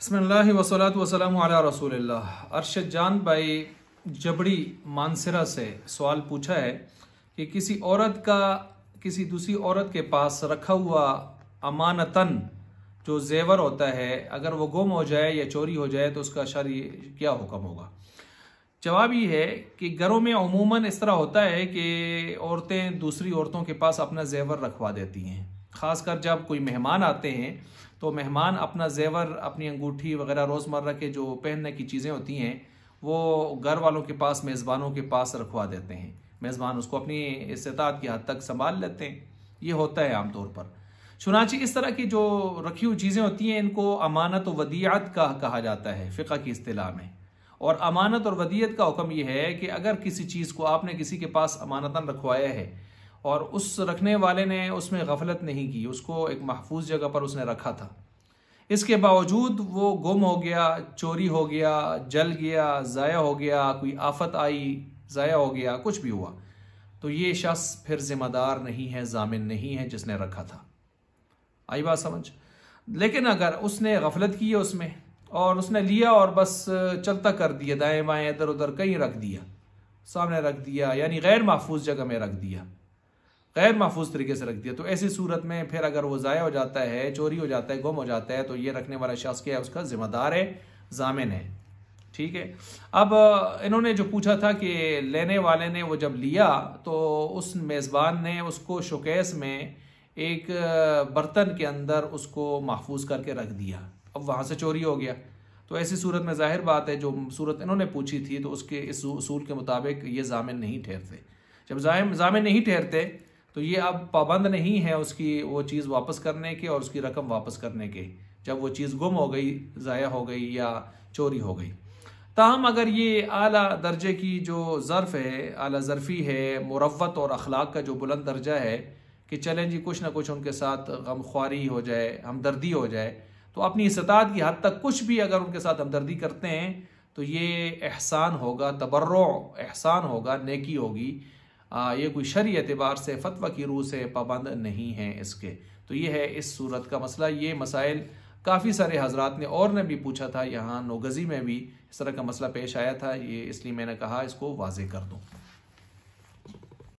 बसमीम वसलाम रसूल अरशद जान भाई जबड़ी मानसरा से सवाल पूछा है कि किसी औरत का किसी दूसरी औरत के पास रखा हुआ अमानतन जो जेवर होता है अगर वो गुम हो जाए या चोरी हो जाए तो उसका शर क्या हुक्म होगा जवाब ये है कि घरों में अमूमन इस तरह होता है कि औरतें दूसरी औरतों के पास अपना जेवर रखवा देती हैं ख़ासकर जब कोई मेहमान आते हैं तो मेहमान अपना जेवर अपनी अंगूठी वगैरह रोज़मर्रा के जो पहनने की चीज़ें होती हैं वो घर वालों के पास मेज़बानों के पास रखवा देते हैं मेज़बान उसको अपनी इस्तात की हद तक संभाल लेते हैं ये होता है आमतौर पर चुनाची इस तरह की जो रखी हुई चीज़ें होती हैं इनको अमानत और वदियात का कहा जाता है फ़िका की अतलाह में और अमानत और वदियत का हुक्म यह है कि अगर किसी चीज़ को आपने किसी के पास अमानता रखवाया है और उस रखने वाले ने उसमें गफलत नहीं की उसको एक महफूज जगह पर उसने रखा था इसके बावजूद वो गुम हो गया चोरी हो गया जल गया ज़ाया हो गया कोई आफत आई ज़ाया हो गया कुछ भी हुआ तो ये शख्स फिर ज़िम्मेदार नहीं है जामिन नहीं है जिसने रखा था आई बात समझ लेकिन अगर उसने गफलत की है उसमें और उसने लिया और बस चलता कर दिया दाएँ बाएँ इधर उधर कहीं रख दिया सामने रख दिया यानी गैर महफूज जगह में रख दिया गैर महफूज तरीके से रख दिया तो ऐसी सूरत में फिर अगर वो ज़ाया हो जाता है चोरी हो जाता है गुम हो जाता है तो ये रखने वाला शख्स क्या है उसका ज़िम्मेदार है जामिन है ठीक है अब इन्होंने जो पूछा था कि लेने वाले ने वो जब लिया तो उस मेज़बान ने उसको शोकेस में एक बर्तन के अंदर उसको महफूज करके रख दिया अब वहाँ से चोरी हो गया तो ऐसी सूरत में जाहिर बात है जो सूरत इन्होंने पूछी थी तो उसके इस असूल के मुताबिक ये जामिन नहीं ठहरते जब जामिन नहीं ठहरते तो ये अब पाबंद नहीं है उसकी वो चीज़ वापस करने के और उसकी रकम वापस करने के जब वो चीज़ गुम हो गई ज़ाया हो गई या चोरी हो गई ताहम अगर ये आला दर्जे की जो ज़र्फ़ है आला ज़रफ़ी है मुरवत और अखलाक का जो बुलंद दर्जा है कि चलें जी कुछ ना कुछ उनके साथ गमख्वारी हो जाए हमदर्दी हो जाए तो अपनी इस्तात की हद तक कुछ भी अगर उनके साथ हमदर्दी करते हैं तो ये एहसान होगा तबर्र एहसान होगा नेकी होगी ये कोई शरी एतबार से फतवा की रूह से पाबंद नहीं है इसके तो ये है इस सूरत का मसला ये मसाइल काफ़ी सारे हजरात ने और ने भी पूछा था यहाँ नोगज़ी में भी इस तरह का मसला पेश आया था ये इसलिए मैंने कहा इसको वाजे कर दूँ